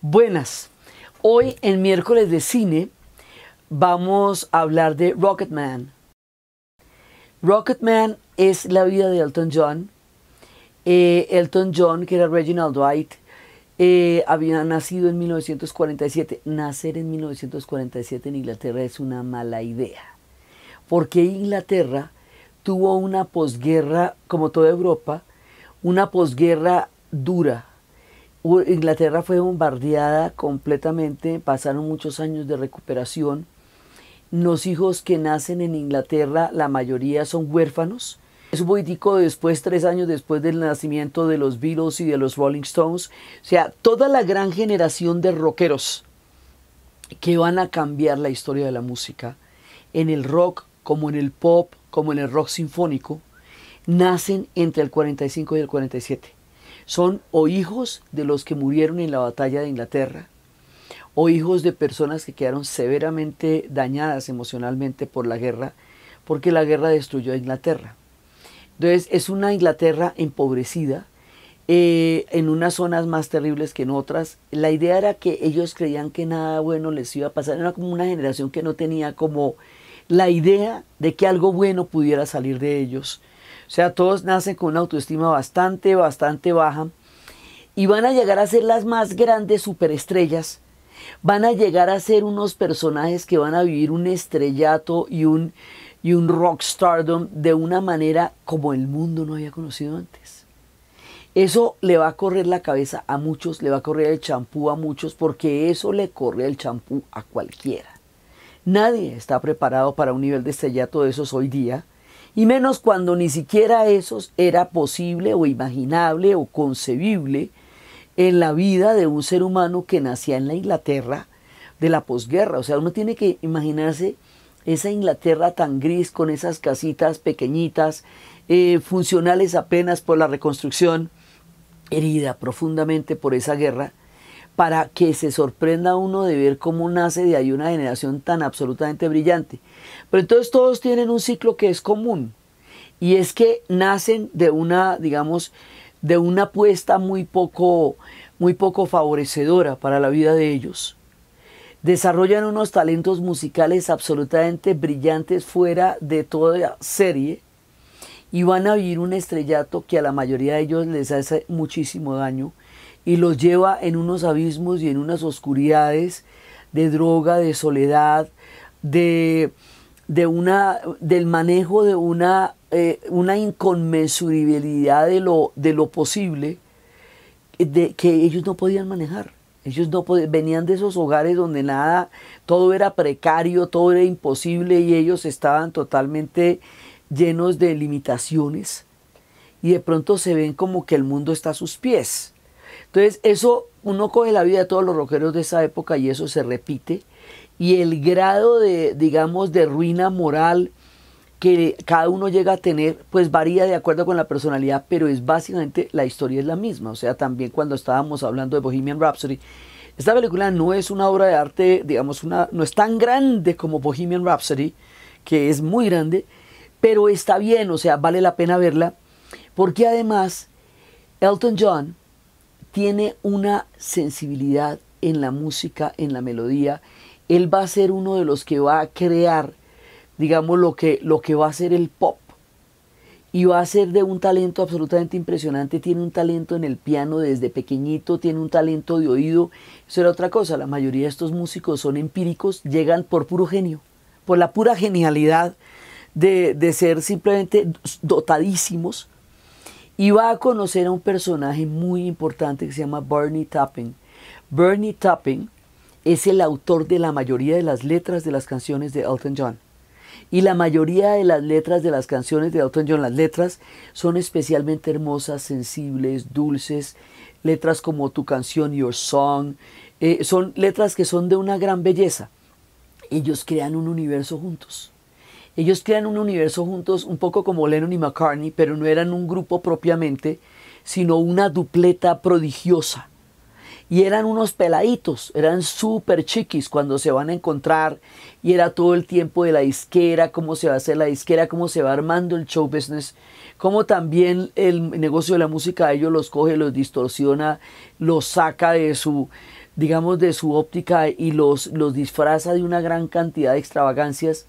Buenas. Hoy en miércoles de cine vamos a hablar de Rocketman. Rocketman es la vida de Elton John. Eh, Elton John, que era Reginald Dwight, eh, había nacido en 1947. Nacer en 1947 en Inglaterra es una mala idea, porque Inglaterra tuvo una posguerra, como toda Europa, una posguerra dura, Inglaterra fue bombardeada completamente, pasaron muchos años de recuperación. Los hijos que nacen en Inglaterra, la mayoría son huérfanos. Es un después, tres años después del nacimiento de los Beatles y de los Rolling Stones. O sea, toda la gran generación de rockeros que van a cambiar la historia de la música, en el rock, como en el pop, como en el rock sinfónico, nacen entre el 45 y el 47 son o hijos de los que murieron en la batalla de Inglaterra, o hijos de personas que quedaron severamente dañadas emocionalmente por la guerra, porque la guerra destruyó a Inglaterra. Entonces es una Inglaterra empobrecida, eh, en unas zonas más terribles que en otras. La idea era que ellos creían que nada bueno les iba a pasar. Era como una generación que no tenía como la idea de que algo bueno pudiera salir de ellos. O sea, todos nacen con una autoestima bastante, bastante baja y van a llegar a ser las más grandes superestrellas. Van a llegar a ser unos personajes que van a vivir un estrellato y un, y un rockstardom de una manera como el mundo no había conocido antes. Eso le va a correr la cabeza a muchos, le va a correr el champú a muchos, porque eso le corre el champú a cualquiera. Nadie está preparado para un nivel de estrellato de esos hoy día y menos cuando ni siquiera eso era posible o imaginable o concebible en la vida de un ser humano que nacía en la Inglaterra de la posguerra. O sea, uno tiene que imaginarse esa Inglaterra tan gris con esas casitas pequeñitas, eh, funcionales apenas por la reconstrucción, herida profundamente por esa guerra, para que se sorprenda uno de ver cómo nace de ahí una generación tan absolutamente brillante. Pero entonces todos tienen un ciclo que es común y es que nacen de una, digamos, de una apuesta muy poco, muy poco favorecedora para la vida de ellos. Desarrollan unos talentos musicales absolutamente brillantes fuera de toda serie y van a vivir un estrellato que a la mayoría de ellos les hace muchísimo daño y los lleva en unos abismos y en unas oscuridades de droga, de soledad, de, una, del manejo de una, eh, una inconmensurabilidad de lo, de lo posible de, que ellos no podían manejar. Ellos no venían de esos hogares donde nada, todo era precario, todo era imposible y ellos estaban totalmente llenos de limitaciones y de pronto se ven como que el mundo está a sus pies. Entonces, eso uno coge la vida de todos los rockeros de esa época y eso se repite. Y el grado de, digamos, de ruina moral que cada uno llega a tener, pues varía de acuerdo con la personalidad, pero es básicamente la historia es la misma. O sea, también cuando estábamos hablando de Bohemian Rhapsody, esta película no es una obra de arte, digamos, una, no es tan grande como Bohemian Rhapsody, que es muy grande, pero está bien, o sea, vale la pena verla, porque además Elton John tiene una sensibilidad en la música, en la melodía, él va a ser uno de los que va a crear, digamos, lo que, lo que va a ser el pop. Y va a ser de un talento absolutamente impresionante. Tiene un talento en el piano desde pequeñito, tiene un talento de oído. Eso era otra cosa. La mayoría de estos músicos son empíricos, llegan por puro genio, por la pura genialidad de, de ser simplemente dotadísimos y va a conocer a un personaje muy importante que se llama Bernie Tapping. Bernie Tapping es el autor de la mayoría de las letras de las canciones de Elton John. Y la mayoría de las letras de las canciones de Elton John, las letras son especialmente hermosas, sensibles, dulces, letras como tu canción, your song, eh, son letras que son de una gran belleza. Ellos crean un universo juntos. Ellos crean un universo juntos un poco como Lennon y McCartney, pero no eran un grupo propiamente, sino una dupleta prodigiosa. Y eran unos peladitos, eran súper chiquis cuando se van a encontrar. Y era todo el tiempo de la disquera, cómo se va a hacer la disquera, cómo se va armando el show business, cómo también el negocio de la música a ellos los coge, los distorsiona, los saca de su, digamos, de su óptica y los, los disfraza de una gran cantidad de extravagancias.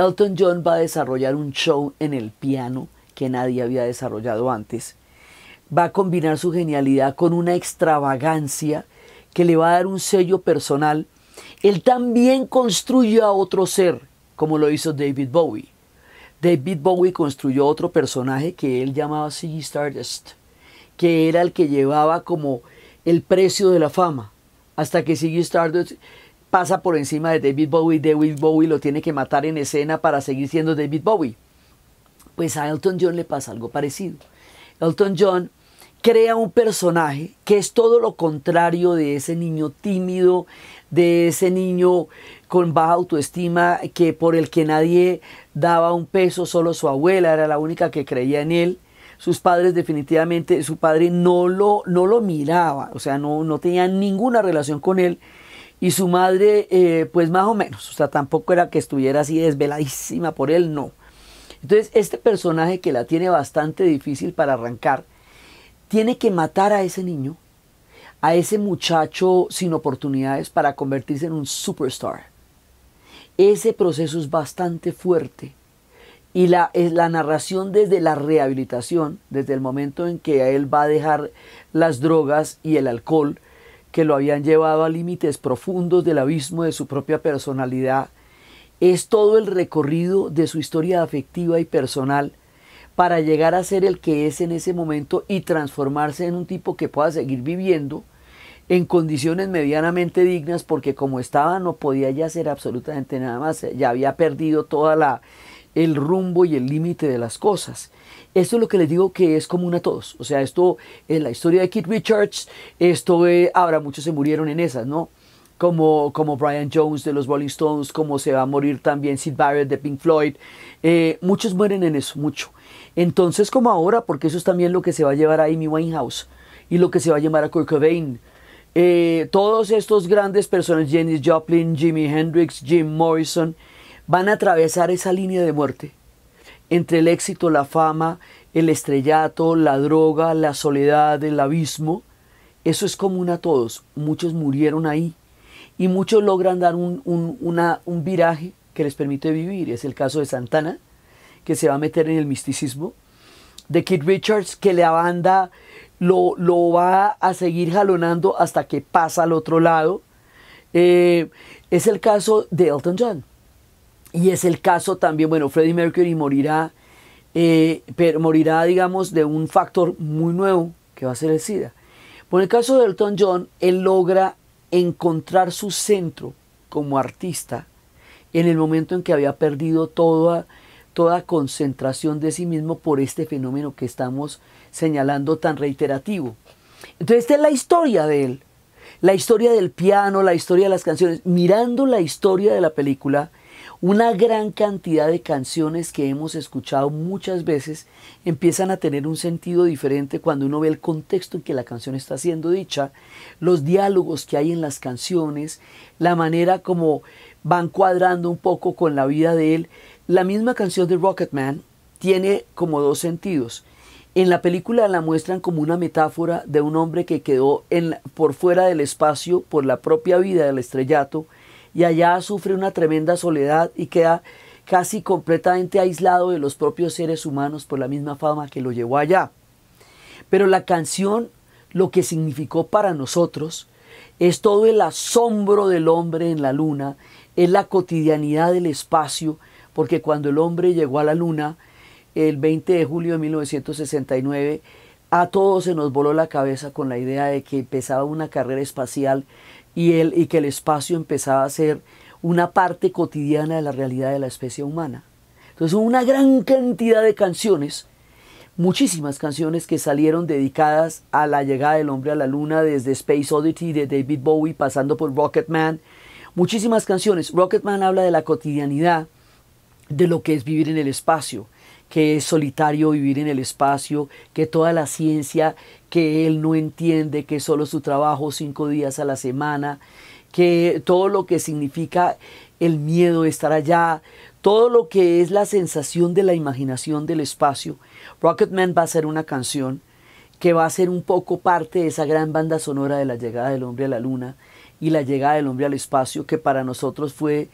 Elton John va a desarrollar un show en el piano que nadie había desarrollado antes. Va a combinar su genialidad con una extravagancia que le va a dar un sello personal. Él también construye a otro ser, como lo hizo David Bowie. David Bowie construyó otro personaje que él llamaba Siggy Stardust, que era el que llevaba como el precio de la fama, hasta que Ziggy Stardust pasa por encima de David Bowie, David Bowie lo tiene que matar en escena para seguir siendo David Bowie. Pues a Elton John le pasa algo parecido. Elton John crea un personaje que es todo lo contrario de ese niño tímido, de ese niño con baja autoestima, que por el que nadie daba un peso, solo su abuela era la única que creía en él. Sus padres definitivamente, su padre no lo, no lo miraba, o sea, no, no tenía ninguna relación con él. Y su madre, eh, pues más o menos, o sea, tampoco era que estuviera así desveladísima por él, no. Entonces, este personaje que la tiene bastante difícil para arrancar, tiene que matar a ese niño, a ese muchacho sin oportunidades para convertirse en un superstar. Ese proceso es bastante fuerte y la, es eh, la narración desde la rehabilitación, desde el momento en que él va a dejar las drogas y el alcohol, que lo habían llevado a límites profundos del abismo de su propia personalidad, es todo el recorrido de su historia afectiva y personal para llegar a ser el que es en ese momento y transformarse en un tipo que pueda seguir viviendo en condiciones medianamente dignas porque como estaba no podía ya hacer absolutamente nada más, ya había perdido toda la el rumbo y el límite de las cosas. Esto es lo que les digo que es común a todos. O sea, esto en la historia de Keith Richards, esto ahora eh, habrá muchos se murieron en esas, ¿no? Como, como Brian Jones de los Rolling Stones, como se va a morir también Sid Barrett de Pink Floyd. Eh, muchos mueren en eso, mucho. Entonces, como ahora, porque eso es también lo que se va a llevar a Amy Winehouse y lo que se va a llevar a Kurt Cobain. Eh, todos estos grandes personas, Janis Joplin, Jimi Hendrix, Jim Morrison, van a atravesar esa línea de muerte entre el éxito, la fama, el estrellato, la droga, la soledad, el abismo. Eso es común a todos. Muchos murieron ahí y muchos logran dar un, viraje que les permite vivir. Es el caso de Santana, que se va a meter en el misticismo, de Kid Richards, que la banda lo, va a seguir jalonando hasta que pasa al otro lado. Eh, es el caso de Elton John. Y es el caso también, bueno, Freddie Mercury morirá, eh, pero morirá, digamos, de un factor muy nuevo que va a ser el SIDA. Por el caso de Elton John, él logra encontrar su centro como artista en el momento en que había perdido toda, toda concentración de sí mismo por este fenómeno que estamos señalando tan reiterativo. Entonces, esta es la historia de él, la historia del piano, la historia de las canciones. Mirando la historia de la película, una gran cantidad de canciones que hemos escuchado muchas veces empiezan a tener un sentido diferente cuando uno ve el contexto en que la canción está siendo dicha, los diálogos que hay en las canciones, la manera como van cuadrando un poco con la vida de él. La misma canción de Rocketman tiene como dos sentidos. En la película la muestran como una metáfora de un hombre que quedó por fuera del espacio por la propia vida del estrellato y allá sufre una tremenda soledad y queda casi completamente aislado de los propios seres humanos por la misma fama que lo llevó allá. Pero la canción lo que significó para nosotros es todo el asombro del hombre en la luna, es la cotidianidad del espacio, porque cuando el hombre llegó a la luna, el 20 de julio de 1969, a todos se nos voló la cabeza con la idea de que empezaba una carrera espacial y, y que el espacio empezaba a ser una parte cotidiana de la realidad de la especie humana. Entonces una gran cantidad de canciones, muchísimas canciones que salieron dedicadas a la llegada del hombre a la luna, desde Space Oddity de David Bowie, pasando por Rocket Man muchísimas canciones. Rocket Man habla de la cotidianidad de lo que es vivir en el espacio, que es solitario vivir en el espacio, que toda la ciencia que él no entiende, que solo su trabajo cinco días a la semana, que todo lo que significa el miedo de estar allá, todo lo que es la sensación de la imaginación del espacio. Rocketman va a ser una canción que va a ser un poco parte de esa gran banda sonora de la llegada del hombre a la luna y la llegada del hombre al espacio, que para nosotros fue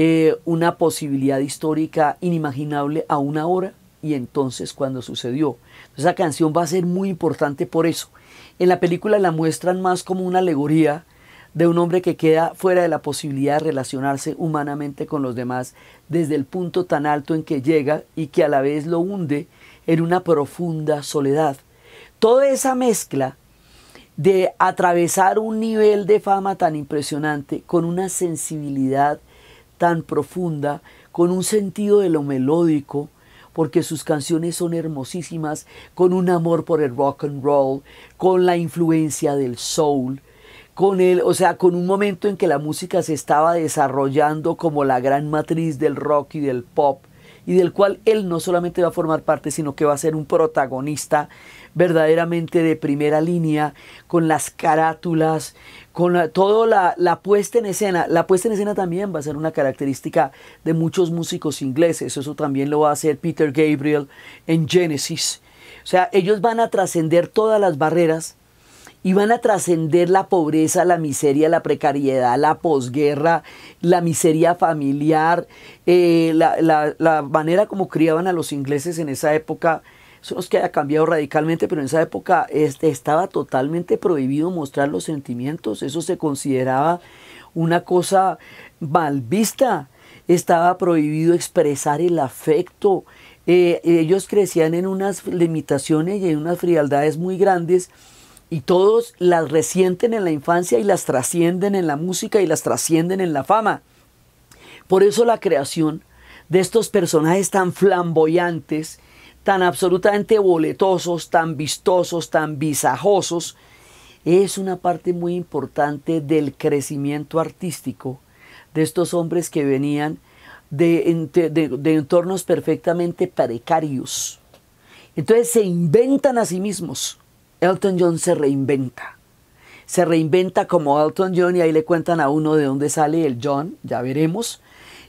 eh, una posibilidad histórica inimaginable a una hora y entonces cuando sucedió. Esa canción va a ser muy importante por eso. En la película la muestran más como una alegoría de un hombre que queda fuera de la posibilidad de relacionarse humanamente con los demás desde el punto tan alto en que llega y que a la vez lo hunde en una profunda soledad. Toda esa mezcla de atravesar un nivel de fama tan impresionante con una sensibilidad tan profunda, con un sentido de lo melódico, porque sus canciones son hermosísimas, con un amor por el rock and roll, con la influencia del soul, con el, o sea, con un momento en que la música se estaba desarrollando como la gran matriz del rock y del pop, y del cual él no solamente va a formar parte, sino que va a ser un protagonista verdaderamente de primera línea, con las carátulas, con toda la, puesta en escena. La puesta en escena también va a ser una característica de muchos músicos ingleses, eso también lo va a hacer Peter Gabriel en Genesis. O sea, ellos van a trascender todas las barreras y van a trascender la pobreza, la miseria, la precariedad, la posguerra, la miseria familiar, eh, la, la manera como criaban a los ingleses en esa época eso nos que haya cambiado radicalmente, pero en esa época este, estaba totalmente prohibido mostrar los sentimientos. Eso se consideraba una cosa mal vista. Estaba prohibido expresar el afecto. Eh, ellos crecían en unas limitaciones y en unas frialdades muy grandes y todos las resienten en la infancia y las trascienden en la música y las trascienden en la fama. Por eso la creación de estos personajes tan flamboyantes tan absolutamente boletosos, tan vistosos, tan visajosos, es una parte muy importante del crecimiento artístico de estos hombres que venían de, entornos perfectamente precarios. Entonces se inventan a sí mismos. Elton John se reinventa. Se reinventa como Elton John y ahí le cuentan a uno de dónde sale el John, ya veremos,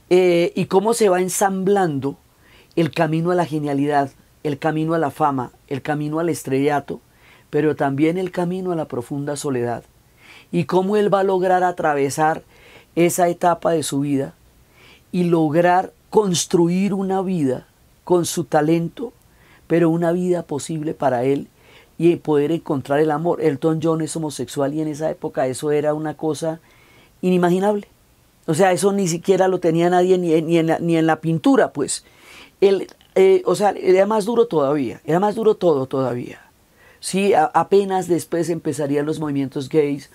eh, y cómo se va ensamblando el camino a la genialidad el camino a la fama, el camino al estrellato, pero también el camino a la profunda soledad. Y cómo él va a lograr atravesar esa etapa de su vida y lograr construir una vida con su talento, pero una vida posible para él y poder encontrar el amor. Elton John es homosexual y en esa época eso era una cosa inimaginable. O sea, eso ni siquiera lo tenía nadie ni, en, la, pintura, pues. Él... Eh, o sea, era más duro todavía, era más duro todo todavía. Sí, apenas después empezarían los movimientos gays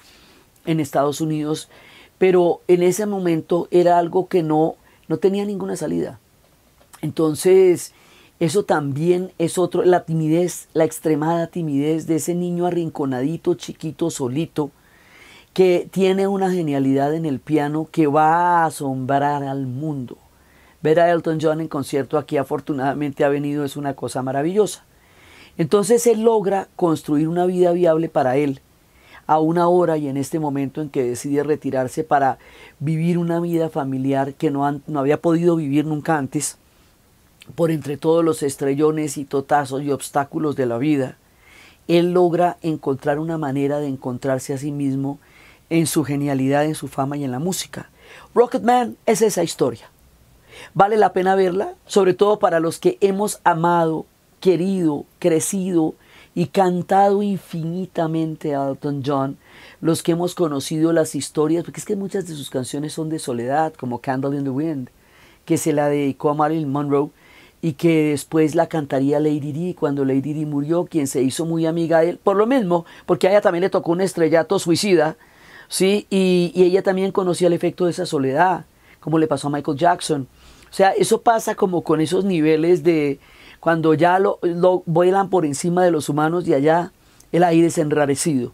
en Estados Unidos, pero en ese momento era algo que no, no tenía ninguna salida. Entonces, eso también es otro, la timidez, la extremada timidez de ese niño arrinconadito, chiquito, solito, que tiene una genialidad en el piano que va a asombrar al mundo. Ver a Elton John en concierto aquí afortunadamente ha venido es una cosa maravillosa. Entonces él logra construir una vida viable para él a una hora y en este momento en que decide retirarse para vivir una vida familiar que no, no había podido vivir nunca antes, por entre todos los estrellones y totazos y obstáculos de la vida, él logra encontrar una manera de encontrarse a sí mismo en su genialidad, en su fama y en la música. Rocketman es esa historia. Vale la pena verla, sobre todo para los que hemos amado, querido, crecido y cantado infinitamente a Elton John, los que hemos conocido las historias, porque es que muchas de sus canciones son de soledad, como Candle in the Wind, que se la dedicó a Marilyn Monroe y que después la cantaría Lady Di cuando Lady Di murió, quien se hizo muy amiga de él, por lo mismo, porque a ella también le tocó un estrellato suicida, ¿sí? y ella también conocía el efecto de esa soledad, como le pasó a Michael Jackson. O sea, eso pasa como con esos niveles de cuando ya lo, vuelan por encima de los humanos y allá el aire es enrarecido.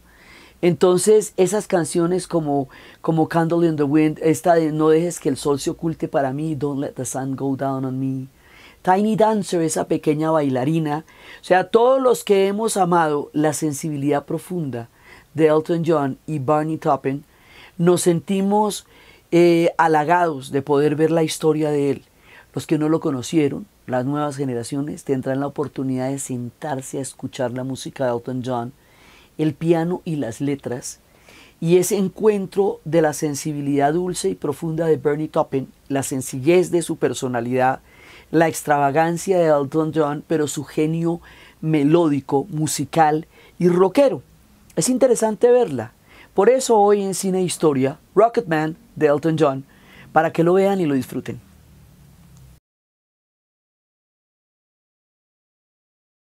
Entonces, esas canciones como, como Candle in the Wind, esta de No dejes que el sol se oculte para mí, Don't let the sun go down on me, Tiny Dancer, esa pequeña bailarina, o sea, todos los que hemos amado la sensibilidad profunda de Elton John y Barney Toppin, nos sentimos eh, halagados de poder ver la historia de él. Los que no lo conocieron, las nuevas generaciones, tendrán la oportunidad de sentarse a escuchar la música de Elton John, el piano y las letras, y ese encuentro de la sensibilidad dulce y profunda de Bernie Taupin, la sencillez de su personalidad, la extravagancia de Elton John, pero su genio melódico, musical y rockero. Es interesante verla. Por eso hoy en Cine Historia, Rocketman de Elton John, para que lo vean y lo disfruten.